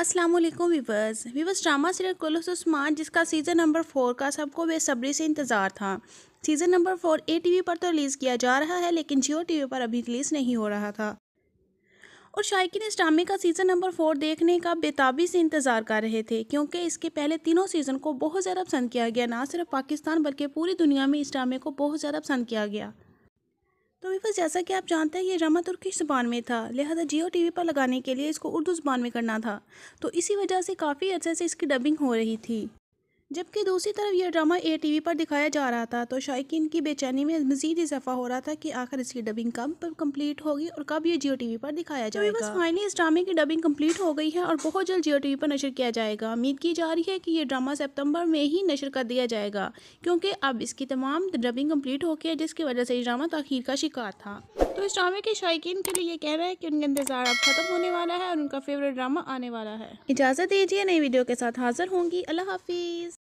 Aslam viewers viewers drama serial Kurulus Osman जिसका season number four का सबको बेसब्री से इंतज़ार था season number four A T V पर तो रिलीज़ किया जा रहा है लेकिन जियो टी वी पर अभी रिलीज़ नहीं हो रहा था और शायक इस ड्रामे का सीज़न नंबर फोर देखने का बेताबी से इंतज़ार कर रहे थे क्योंकि इसके पहले तीनों सीज़न को बहुत ज़्यादा पसंद किया गया ना सिर्फ पाकिस्तान बल्कि पूरी दुनिया में इस ड्रामे को बहुत ज़्यादा पसंद किया गया तो वीवर जैसा कि आप जानते हैं ये ड्रामा तुर्की ज़बान में था लिहाजा जियो टीवी पर लगाने के लिए इसको उर्दू ज़बान में करना था तो इसी वजह से काफ़ी अर्से से इसकी डबिंग हो रही थी जबकि दूसरी तरफ यह ड्रामा ए टी पर दिखाया जा रहा था तो शायकीन की बेचैनी में मजीद इजाफा हो रहा था कि आखिर इसकी डबिंग कब कंप्लीट होगी और कब ये जियो टीवी पर दिखाया तो जाएगा तो फाइनली इस ड्रामे की डबिंग कंप्लीट हो गई है और बहुत जल्द जियो टीवी पर नशर किया जाएगा उम्मीद की जा रही है कि यह ड्रामा सितंबर में ही नशर कर दिया जाएगा क्योंकि अब इसकी तमाम डबिंग कम्प्लीट हो गई जिसकी वजह से यह ड्रामा तखीर का शिकार था तो इस ड्रामे के शायक के लिए ये कह रहा है कि उनका इंतजार अब खत्म होने वाला है और उनका फेवरेट ड्रामा आने वाला है इजाज़त दीजिए नई वीडियो के साथ हाजिर होंगी अल्लाह हाफिज़